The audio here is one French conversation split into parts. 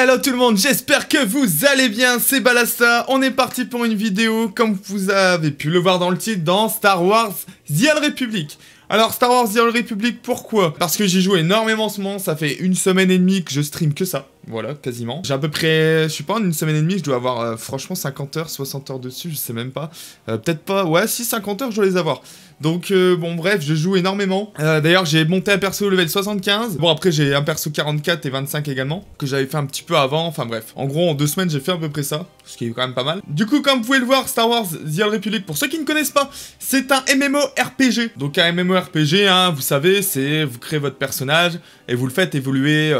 Hello tout le monde, j'espère que vous allez bien, c'est Balasta, on est parti pour une vidéo comme vous avez pu le voir dans le titre dans Star Wars The Old Republic. Alors Star Wars The Old Republic pourquoi Parce que j'y joue énormément ce moment, ça fait une semaine et demie que je stream que ça. Voilà, quasiment. J'ai à peu près, je suis pas, en une semaine et demie, je dois avoir euh, franchement 50 heures, 60 heures dessus, je sais même pas. Euh, peut-être pas, ouais, si 50 heures, je dois les avoir. Donc euh, bon bref, je joue énormément. D'ailleurs, j'ai monté un perso au level 75. Bon après, j'ai un perso 44 et 25 également, que j'avais fait un petit peu avant, enfin bref. En gros, en deux semaines, j'ai fait à peu près ça, ce qui est quand même pas mal. Du coup, comme vous pouvez le voir, Star Wars The Old Republic, pour ceux qui ne connaissent pas, c'est un MMORPG. Donc un MMORPG, hein, vous savez, c'est vous créez votre personnage et vous le faites évoluer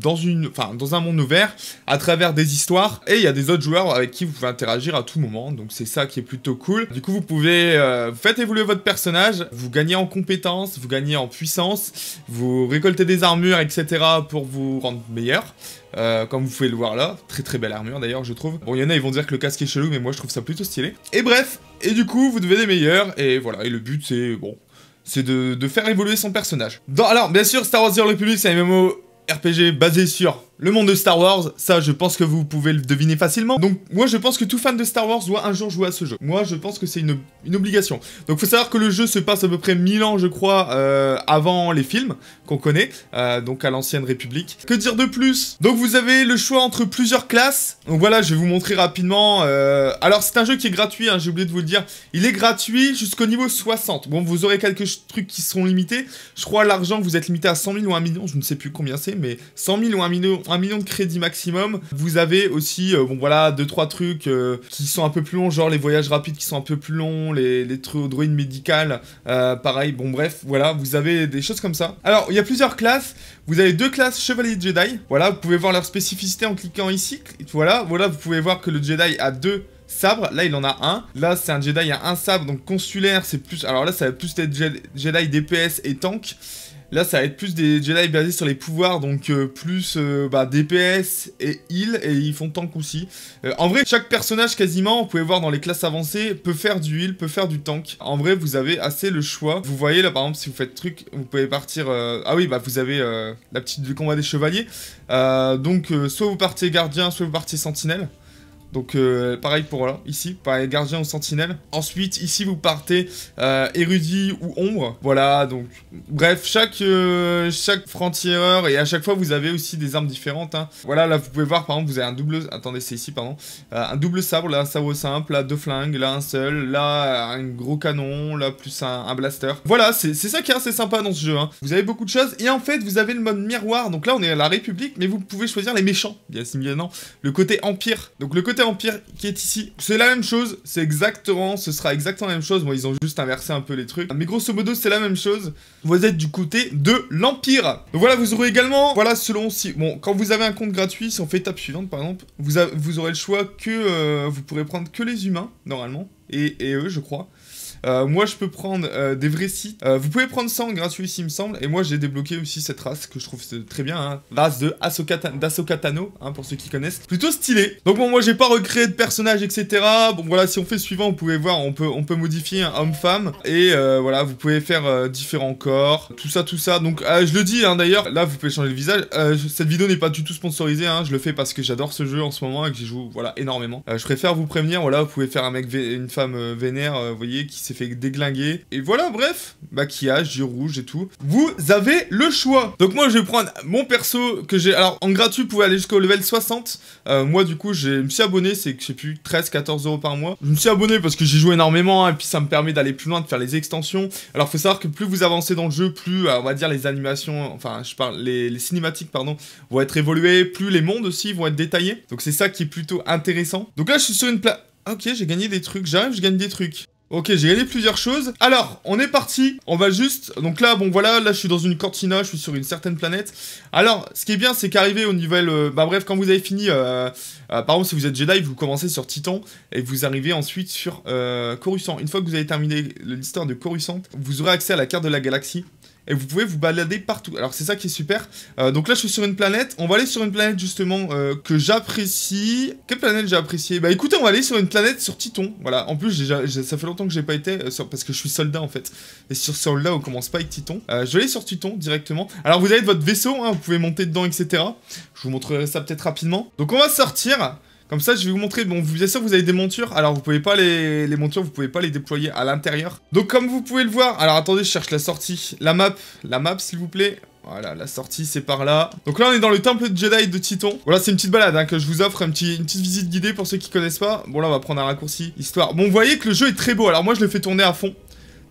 dans une... Enfin, dans un monde ouvert, à travers des histoires, et il y a des autres joueurs avec qui vous pouvez interagir à tout moment, donc c'est ça qui est plutôt cool. Du coup, vous pouvez, euh, faites évoluer votre personnage, vous gagnez en compétences, vous gagnez en puissance, vous récoltez des armures, etc. pour vous rendre meilleur. Euh, comme vous pouvez le voir là, très très belle armure d'ailleurs je trouve. Bon il y en a ils vont dire que le casque est chelou mais moi je trouve ça plutôt stylé. Et bref, et du coup vous devenez meilleur et voilà, et le but c'est bon, c'est de, faire évoluer son personnage. alors, bien sûr, Star Wars The Republic, c'est un MMO RPG basé sur le monde de Star Wars, ça je pense que vous pouvez le deviner facilement. Donc moi je pense que tout fan de Star Wars doit un jour jouer à ce jeu. Moi je pense que c'est une, obligation. Donc faut savoir que le jeu se passe à peu près 1000 ans je crois euh, avant les films qu'on connaît, euh, donc à l'ancienne République. Que dire de plus Donc vous avez le choix entre plusieurs classes. Donc voilà je vais vous montrer rapidement. Euh, alors c'est un jeu qui est gratuit, hein, j'ai oublié de vous le dire. Il est gratuit jusqu'au niveau 60. Bon vous aurez quelques trucs qui seront limités. Je crois l'argent vous êtes limité à 100 000 ou 1 million, je ne sais plus combien c'est, mais 100 000 ou 1 million 1 million de crédits maximum. Vous avez aussi, euh, bon voilà, 2-3 trucs euh, qui sont un peu plus longs, genre les voyages rapides qui sont un peu plus longs, les, les droïdes médicales, euh, pareil, bon bref, voilà, vous avez des choses comme ça. Alors, il y a plusieurs classes. Vous avez deux classes Chevalier Jedi. Voilà, vous pouvez voir leur spécificité en cliquant ici. Voilà, voilà, vous pouvez voir que le Jedi a deux sabres, Là, il en a un. Là, c'est un Jedi, il y a un sabre. Donc, consulaire, c'est plus. Alors là, ça va plus être Jedi DPS et tank. Là, ça va être plus des Jedi basés sur les pouvoirs, donc euh, plus euh, bah, DPS et heal, et ils font tank aussi. Euh, en vrai, chaque personnage quasiment, vous pouvez voir dans les classes avancées, peut faire du heal, peut faire du tank. En vrai, vous avez assez le choix. Vous voyez là, par exemple, si vous faites truc, vous pouvez partir... Ah oui, bah vous avez la petite du combat des chevaliers. donc, soit vous partez gardien, soit vous partez sentinelle. Donc euh, pareil pour là, ici, pareil, gardien ou sentinelle. Ensuite, ici, vous partez euh, érudit ou ombre. Voilà, donc bref, chaque, euh, chaque et à chaque fois, vous avez aussi des armes différentes. Hein. Voilà, là, vous pouvez voir, par exemple, vous avez un double... Attendez, c'est ici, pardon. un double sabre, là, un sabre simple, là, deux flingues, là, un seul, là, un gros canon, là, plus un, blaster. Voilà, c'est ça qui est assez sympa dans ce jeu. Hein. Vous avez beaucoup de choses, et en fait, vous avez le mode miroir. Donc là, on est à la République, mais vous pouvez choisir les méchants, bien non Le côté empire. Donc le côté Empire qui est ici. C'est la même chose, c'est exactement, ce sera exactement la même chose. Moi, bon, ils ont juste inversé un peu les trucs. Mais grosso modo, c'est la même chose. Vous êtes du côté de l'Empire. Voilà, vous aurez également, voilà, selon si... Bon, quand vous avez un compte gratuit, si on fait étape suivante, par exemple, vous, vous aurez le choix que... Euh, vous pourrez prendre que les humains, normalement. Et, et eux, je crois. Euh, moi, je peux prendre euh, des vrais sites. Euh, vous pouvez prendre 100 gratuits gratuit, s'il me semble. Et moi, j'ai débloqué aussi cette race que je trouve très bien. Hein. Race de d'Asoka hein, pour ceux qui connaissent. Plutôt stylé. Donc bon, moi, j'ai pas recréé de personnage, etc. Bon, voilà, si on fait suivant, vous pouvez voir, on peut, on peut modifier un homme-femme. Et voilà, vous pouvez faire différents corps. Tout ça, tout ça. Donc, je le dis, hein, d'ailleurs, là, vous pouvez changer le visage. cette vidéo n'est pas du tout sponsorisée. Je le fais parce que j'adore ce jeu en ce moment et que j'y joue, voilà, énormément. je préfère vous prévenir. Voilà, vous pouvez faire un mec, une femme vénère, vous voyez, qui c'est fait déglinguer. Et voilà, bref, maquillage, du rouge et tout. Vous avez le choix. Donc moi, je vais prendre mon perso que j'ai... Alors, en gratuit, vous pouvez aller jusqu'au level 60. Euh, moi, du coup, je me suis abonné, c'est, je sais plus, 13, 14 euros par mois. Je me suis abonné parce que j'y joue énormément, hein, et puis ça me permet d'aller plus loin, de faire les extensions. Alors, faut savoir que plus vous avancez dans le jeu, plus, euh, on va dire, les animations, enfin, je parle, les, cinématiques, pardon, vont être évoluées, plus les mondes aussi vont être détaillés. Donc c'est ça qui est plutôt intéressant. Donc là, je suis sur une pla... Ah, ok, j'ai gagné des trucs. J'arrive, je gagne des trucs. Ok, j'ai gagné plusieurs choses. Alors, on est parti. On va juste... Donc là, bon, voilà, là, je suis dans une cortina, je suis sur une certaine planète. Alors, ce qui est bien, c'est qu'arrivé au niveau... Euh, bah bref, quand vous avez fini... Euh, euh, par exemple, si vous êtes Jedi, vous commencez sur Titan et vous arrivez ensuite sur Coruscant. Une fois que vous avez terminé l'histoire de Coruscant, vous aurez accès à la carte de la galaxie et vous pouvez vous balader partout. Alors c'est ça qui est super. Euh, donc là je suis sur une planète. On va aller sur une planète justement euh, que j'apprécie. Quelle planète j'ai appréciée Bah écoutez, on va aller sur une planète sur Titon. Voilà. En plus j'ai ça fait longtemps que j'ai pas été euh, parce que je suis soldat en fait. Et sur soldat on commence pas avec Titon. je vais aller sur Titon directement. Alors vous avez votre vaisseau, hein. vous pouvez monter dedans, etc. Je vous montrerai ça peut-être rapidement. Donc on va sortir. Comme ça, je vais vous montrer. Bon, vous, bien sûr, vous avez des montures. Alors, vous pouvez pas les, les montures, vous pouvez pas les déployer à l'intérieur. Donc, comme vous pouvez le voir, alors attendez, je cherche la sortie. La map, la map, s'il vous plaît. Voilà, la sortie, c'est par là. Donc là, on est dans le temple de Jedi de Titon. Voilà, c'est une petite balade hein, que je vous offre, une petite visite guidée pour ceux qui connaissent pas. Bon, là, on va prendre un raccourci, histoire. Bon, vous voyez que le jeu est très beau. Alors moi, je le fais tourner à fond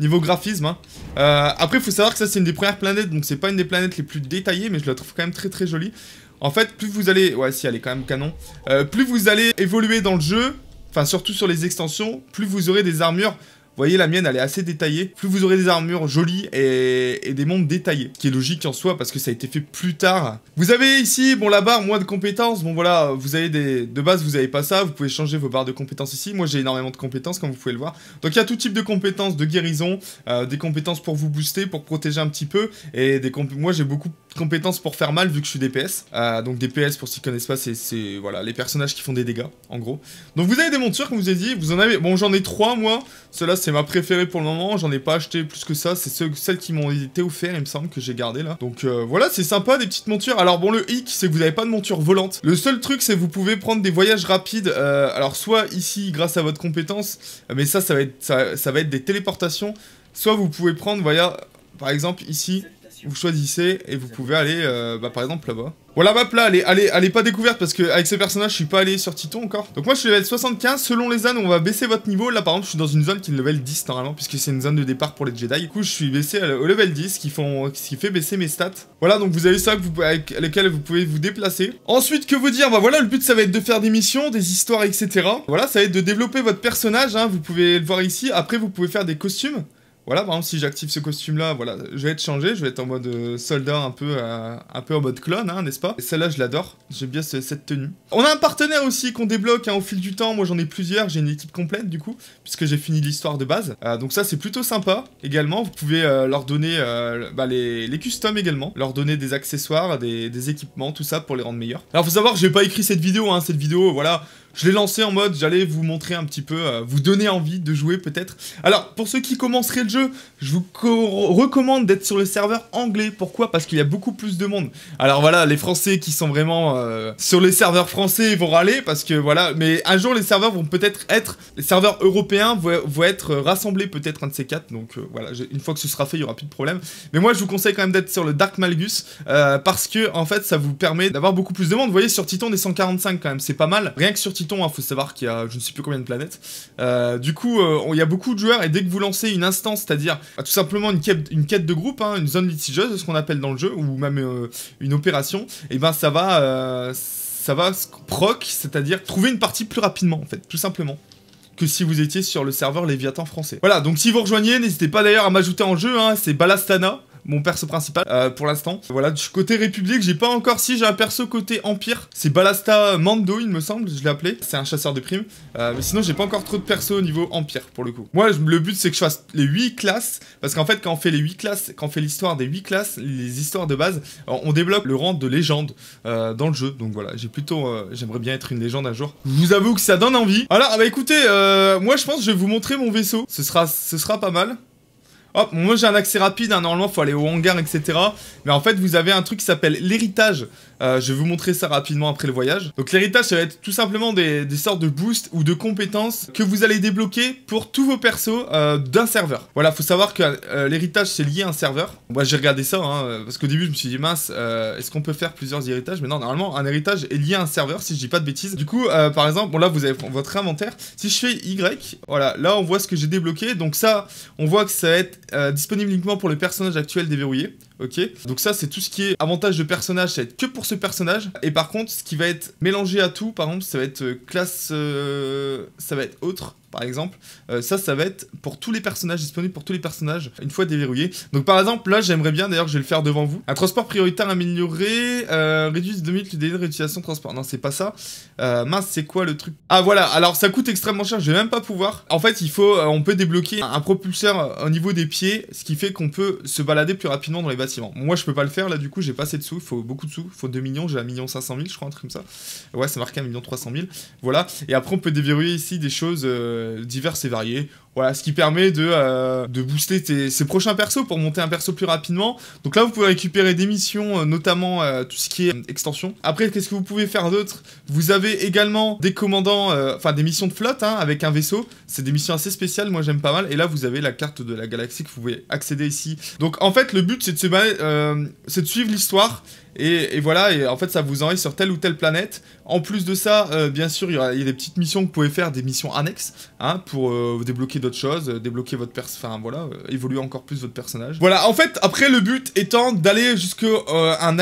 niveau graphisme. Hein. Euh, après, il faut savoir que ça, c'est une des premières planètes, donc c'est pas une des planètes les plus détaillées, mais je la trouve quand même très très jolie. En fait, plus vous allez... Ouais, si, elle est quand même canon. Euh, plus vous allez évoluer dans le jeu, enfin, surtout sur les extensions, plus vous aurez des armures... voyez, la mienne, elle est assez détaillée. Plus vous aurez des armures jolies et, des mondes détaillés. qui est logique en soi, parce que ça a été fait plus tard. Vous avez ici, bon, la barre, moins de compétences. Bon, voilà, vous avez des... De base, vous avez pas ça. Vous pouvez changer vos barres de compétences ici. Moi, j'ai énormément de compétences, comme vous pouvez le voir. Donc, il y a tout type de compétences, de guérison, euh, des compétences pour vous booster, pour protéger un petit peu. Et des compétences Moi, j'ai beaucoup compétences pour faire mal vu que je suis DPS. Euh, donc DPS pour ceux qui connaissent pas, c'est voilà les personnages qui font des dégâts en gros. Donc vous avez des montures comme vous avez dit, vous en avez, bon j'en ai trois moi, cela c'est ma préférée pour le moment, j'en ai pas acheté plus que ça, c'est ce, celles qui m'ont été offertes il me semble que j'ai gardé là. Donc euh, voilà c'est sympa des petites montures, alors bon le hic c'est que vous n'avez pas de monture volante. Le seul truc c'est vous pouvez prendre des voyages rapides, euh, alors soit ici grâce à votre compétence, mais ça ça va être, ça, va être des téléportations, soit vous pouvez prendre, voyez, par exemple ici, vous choisissez et vous pouvez aller euh, bah, par exemple là-bas. Voilà map là, elle est, pas découverte parce que avec ces personnages je suis pas allé sur Titon encore. Donc moi je suis level 75, selon les zones on va baisser votre niveau. Là par exemple je suis dans une zone qui est level 10 normalement puisque c'est une zone de départ pour les Jedi. Du coup je suis baissé au level 10 qui font, ce qui fait baisser mes stats. Voilà donc vous avez ça avec lesquels vous pouvez vous déplacer. Ensuite que vous dire, bah voilà le but ça va être de faire des missions, des histoires etc. Voilà ça va être de développer votre personnage, hein. vous pouvez le voir ici. Après vous pouvez faire des costumes voilà, par si j'active ce costume-là, voilà, je vais être changé, je vais être en mode euh, soldat, un peu, euh, un peu en mode clone, hein, n'est-ce pas Et celle-là, je l'adore, j'aime bien cette tenue. On a un partenaire aussi qu'on débloque hein, au fil du temps, moi j'en ai plusieurs, j'ai une équipe complète du coup, puisque j'ai fini l'histoire de base. Euh, donc ça, c'est plutôt sympa. Également, vous pouvez leur donner bah, les, customs également, leur donner des accessoires, des, équipements, tout ça pour les rendre meilleurs. Alors, faut savoir, j'ai pas écrit cette vidéo, hein, cette vidéo, voilà, je l'ai lancé en mode, j'allais vous montrer un petit peu, euh, vous donner envie de jouer peut-être. Alors, pour ceux qui commenceraient le jeu, je vous recommande d'être sur le serveur anglais. Pourquoi Parce qu'il y a beaucoup plus de monde. Alors voilà, les Français qui sont vraiment euh, sur les serveurs français vont râler parce que voilà. Mais un jour, les serveurs vont peut-être être, les serveurs européens vont, être rassemblés peut-être un de ces quatre. Donc euh, voilà, une fois que ce sera fait, il n'y aura plus de problème. Mais moi, je vous conseille quand même d'être sur le Dark Malgus parce que en fait, ça vous permet d'avoir beaucoup plus de monde. Vous voyez, sur Titan, on est 145 quand même, c'est pas mal. Rien que sur Titan, il hein, faut savoir qu'il y a je ne sais plus combien de planètes. Euh, du coup, euh, il y a beaucoup de joueurs, et dès que vous lancez une instance, c'est-à-dire bah, tout simplement une quête, de groupe, hein, une zone litigieuse, ce qu'on appelle dans le jeu, ou même euh, une opération, et ben ça va, ça va proc, c'est-à-dire trouver une partie plus rapidement, en fait, tout simplement que si vous étiez sur le serveur Léviathan français. Voilà, donc si vous rejoignez, n'hésitez pas d'ailleurs à m'ajouter en jeu, hein, c'est Balastana, mon perso principal euh, pour l'instant. Voilà, du côté République, j'ai pas encore si j'ai un perso côté Empire. C'est Balasta Mando, il me semble, je l'ai appelé. C'est un chasseur de primes. Euh, mais sinon, j'ai pas encore trop de perso au niveau Empire pour le coup. Moi, le but c'est que je fasse les 8 classes. Parce qu'en fait, quand on fait les 8 classes, quand on fait l'histoire des 8 classes, les histoires de base, on débloque le rang de légende euh, dans le jeu. Donc voilà, j'ai plutôt. J'aimerais bien être une légende un jour. Je vous avoue que ça donne envie. Alors, bah écoutez, moi je pense que je vais vous montrer mon vaisseau. Ce sera, ce sera pas mal. Hop, moi j'ai un accès rapide, normalement hein, normalement faut aller au hangar, etc. Mais en fait, vous avez un truc qui s'appelle l'héritage. Euh, je vais vous montrer ça rapidement après le voyage. Donc l'héritage, ça va être tout simplement des, sortes de boosts ou de compétences que vous allez débloquer pour tous vos persos euh, d'un serveur. Voilà, faut savoir que euh, l'héritage, c'est lié à un serveur. Moi, j'ai regardé ça, hein, parce qu'au début, je me suis dit, mince, est-ce qu'on peut faire plusieurs héritages Mais non, normalement, un héritage est lié à un serveur, si je dis pas de bêtises. Du coup, par exemple, bon là, vous avez votre inventaire. Si je fais Y, voilà, là, on voit ce que j'ai débloqué. Donc ça, on voit que ça va être euh, disponible uniquement pour le personnage actuel déverrouillé. Ok Donc ça c'est tout ce qui est avantage de personnage, ça va être que pour ce personnage. Et par contre, ce qui va être mélangé à tout, par exemple, ça va être euh, classe, euh, ça va être autre par exemple. Euh, ça, ça va être pour tous les personnages, disponibles pour tous les personnages, une fois déverrouillés. Donc par exemple, là, j'aimerais bien, d'ailleurs, je vais le faire devant vous. Un transport prioritaire amélioré, euh, réduit de 2000 le délai de réutilisation transport. Non, c'est pas ça. Euh, mince, c'est quoi le truc Ah voilà, alors ça coûte extrêmement cher, je vais même pas pouvoir. En fait, il faut, on peut débloquer un, propulseur au niveau des pieds, ce qui fait qu'on peut se balader plus rapidement dans les bâtiments. Moi, je peux pas le faire, là, du coup, j'ai pas assez de sous, il faut beaucoup de sous, il faut 2 millions, j'ai 1 million 500 000, je crois, un truc comme ça. Ouais, c'est marqué un million 300 000. Voilà, et après, on peut déverrouiller ici des choses... Euh, divers diverses et variés Voilà, ce qui permet de, euh, de booster tes, ses prochains persos pour monter un perso plus rapidement. Donc là, vous pouvez récupérer des missions, euh, notamment tout ce qui est extension. Après, qu'est-ce que vous pouvez faire d'autre Vous avez également des commandants, enfin des missions de flotte hein, avec un vaisseau. C'est des missions assez spéciales, moi j'aime pas mal. Et là, vous avez la carte de la galaxie que vous pouvez accéder ici. Donc en fait, le but, c'est de suivre l'histoire et, voilà, et en fait, ça vous envoie sur telle ou telle planète. En plus de ça, euh, bien sûr, il y, a, des petites missions que vous pouvez faire, des missions annexes, hein, pour euh, débloquer d'autres choses, euh, débloquer votre perso, Enfin, voilà, évoluer encore plus votre personnage. Voilà, en fait, après, le but étant d'aller jusqu'à un,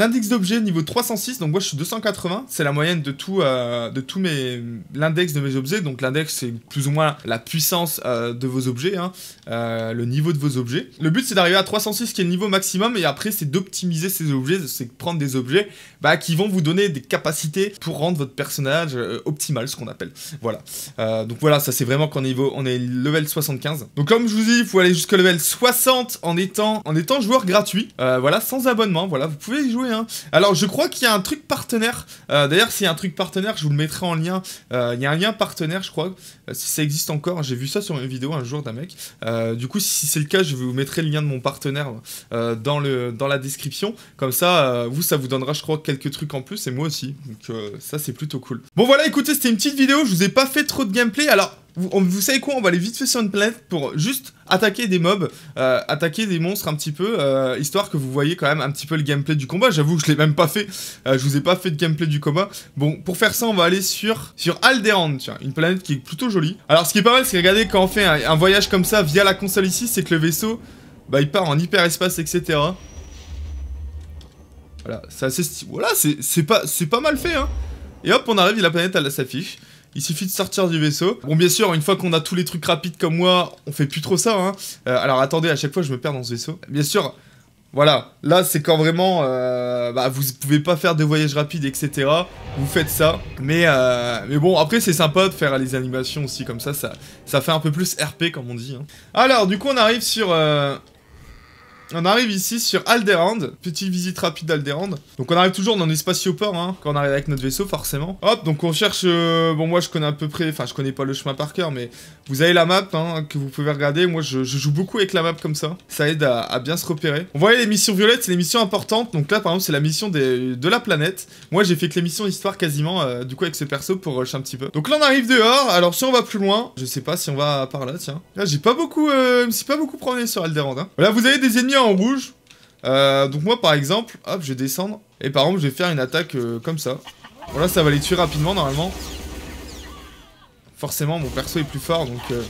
index d'objets niveau 306. Donc, moi, je suis 280. C'est la moyenne de tout, de tous mes... L'index de mes objets. Donc, l'index, c'est plus ou moins la puissance de vos objets, hein, le niveau de vos objets. Le but, c'est d'arriver à 306, qui est le niveau maximum. Et après, c'est d'optimiser ces objets c'est prendre des objets bah, qui vont vous donner des capacités pour rendre votre personnage euh, optimal, ce qu'on appelle. Voilà. Euh, donc voilà, ça c'est vraiment quand on est, on est level 75. Donc comme je vous dis, il faut aller jusqu'au level 60 en étant, en étant joueur gratuit. Euh, voilà, sans abonnement, voilà, vous pouvez y jouer. Hein. Alors je crois qu'il y a un truc partenaire. D'ailleurs, s'il y a un truc partenaire, je vous le mettrai en lien. Il y a un lien partenaire, je crois, si ça existe encore. J'ai vu ça sur une vidéo un jour d'un mec. du coup, si c'est le cas, je vous mettrai le lien de mon partenaire dans, le, dans la description. Comme ça, euh, vous, ça vous donnera, je crois, quelques trucs en plus, et moi aussi. Donc euh, ça, c'est plutôt cool. Bon, voilà, écoutez, c'était une petite vidéo, je vous ai pas fait trop de gameplay. Alors, vous, savez quoi, on va aller vite fait sur une planète pour juste attaquer des mobs, euh, attaquer des monstres un petit peu, histoire que vous voyez quand même un petit peu le gameplay du combat. J'avoue que je l'ai même pas fait, je vous ai pas fait de gameplay du combat. Bon, pour faire ça, on va aller sur, sur Alderan, tiens, une planète qui est plutôt jolie. Alors, ce qui est pas mal, c'est regardez quand on fait un, voyage comme ça via la console ici, c'est que le vaisseau, bah, il part en hyperespace, etc. Voilà, c'est assez Voilà, c'est pas, pas mal fait, hein. Et hop, on arrive, la planète, elle s'affiche. Il suffit de sortir du vaisseau. Bon, bien sûr, une fois qu'on a tous les trucs rapides comme moi, on fait plus trop ça, hein. Euh, alors, attendez, à chaque fois, je me perds dans ce vaisseau. Bien sûr, voilà, là c'est quand vraiment euh, bah, vous pouvez pas faire de voyages rapides, etc. Vous faites ça. Mais, euh, mais bon, après c'est sympa de faire les animations aussi comme ça, ça, ça fait un peu plus RP comme on dit. Hein. Alors du coup on arrive sur on arrive ici sur Alderand. Petite visite rapide d'Alderand. Donc on arrive toujours dans les spatioport, hein, quand on arrive avec notre vaisseau, forcément. Hop, donc on cherche... Euh, bon, moi, je connais à peu près... Enfin, je connais pas le chemin par cœur, mais vous avez la map, hein, que vous pouvez regarder. Moi, je, joue beaucoup avec la map comme ça. Ça aide à, bien se repérer. On voit les missions violettes, c'est les missions importantes. Donc là, par exemple, c'est la mission de la planète. Moi, j'ai fait que les missions histoire quasiment, euh, du coup, avec ce perso pour rush un petit peu. Donc là, on arrive dehors. Alors, si on va plus loin, je sais pas si on va par là, tiens. Là, j'ai pas beaucoup... Euh, je me suis pas beaucoup promené sur Alderand. Hein. Là, vous avez des ennemis en rouge. Euh, donc moi par exemple, hop, je vais descendre. Et par exemple, je vais faire une attaque euh, comme ça. Voilà, ça va les tuer rapidement normalement. Forcément, mon perso est plus fort, donc... Euh.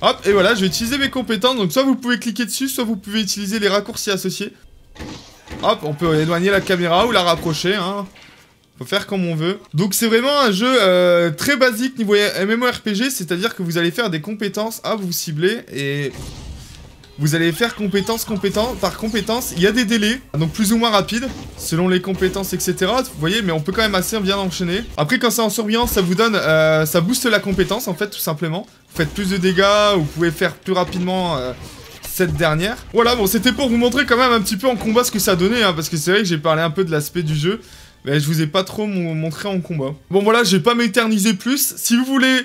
Hop, et voilà, je vais utiliser mes compétences. Donc soit vous pouvez cliquer dessus, soit vous pouvez utiliser les raccourcis associés. Hop, on peut éloigner la caméra ou la rapprocher, hein. Faut faire comme on veut. Donc c'est vraiment un jeu très basique niveau MMORPG, c'est-à-dire que vous allez faire des compétences à vous cibler et vous allez faire compétence, compétence, par compétence. Il y a des délais, donc plus ou moins rapides, selon les compétences, etc. Vous voyez, mais on peut quand même assez bien enchaîner. Après, quand c'est en surveillance, ça vous donne... Euh, ça booste la compétence, en fait, tout simplement. Vous faites plus de dégâts, vous pouvez faire plus rapidement... Euh, cette dernière. Voilà, bon, c'était pour vous montrer quand même un petit peu en combat ce que ça donnait, hein, parce que c'est vrai que j'ai parlé un peu de l'aspect du jeu, mais je vous ai pas trop montré en combat. Bon, voilà, je vais pas m'éterniser plus. Si vous voulez,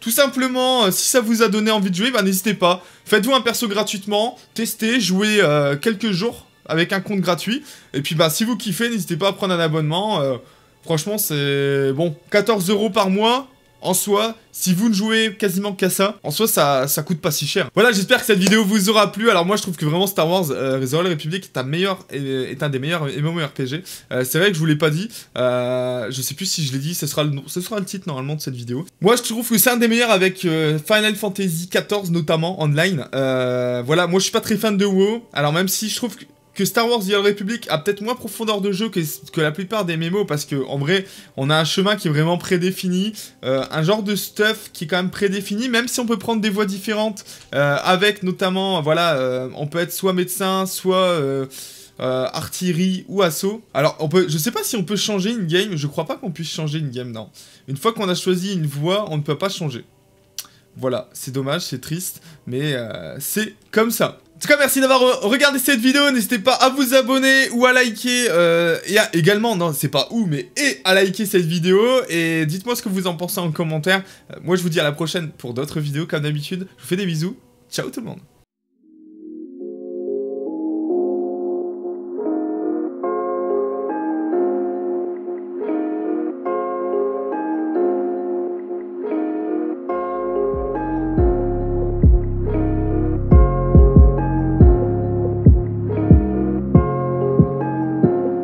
tout simplement, euh, si ça vous a donné envie de jouer, bah, n'hésitez pas. Faites-vous un perso gratuitement, testez, jouez euh, quelques jours avec un compte gratuit. Et puis bah si vous kiffez, n'hésitez pas à prendre un abonnement. Euh, franchement, c'est bon, 14 euros par mois en soi, si vous ne jouez quasiment qu'à ça, en soi, ça, ça coûte pas si cher. Voilà, j'espère que cette vidéo vous aura plu. Alors moi, je trouve que vraiment Star Wars euh, The Republic est un, meilleur, est un des meilleurs MMORPG. Euh, c'est vrai que je vous l'ai pas dit. Euh, je sais plus si je l'ai dit, ce sera, le, ce sera le titre normalement de cette vidéo. Moi, je trouve que c'est un des meilleurs avec euh, Final Fantasy XIV, notamment, online. Euh, voilà, moi, je suis pas très fan de WoW. Alors même si je trouve que que Star Wars The Old Republic a peut-être moins profondeur de jeu que, la plupart des mémos parce que en vrai on a un chemin qui est vraiment prédéfini, euh, un genre de stuff qui est quand même prédéfini, même si on peut prendre des voies différentes euh, avec notamment voilà euh, on peut être soit médecin, soit artillerie ou assaut. Alors on peut, je sais pas si on peut changer une game, je crois pas qu'on puisse changer une game non. Une fois qu'on a choisi une voie, on ne peut pas changer. Voilà, c'est dommage, c'est triste, mais c'est comme ça. En tout cas, merci d'avoir euh, regardé cette vidéo. N'hésitez pas à vous abonner ou à liker. Euh, et à, également, non, c'est pas où, mais et à liker cette vidéo. Et dites-moi ce que vous en pensez en commentaire. Euh, moi, je vous dis à la prochaine pour d'autres vidéos, comme d'habitude. Je vous fais des bisous. Ciao tout le monde.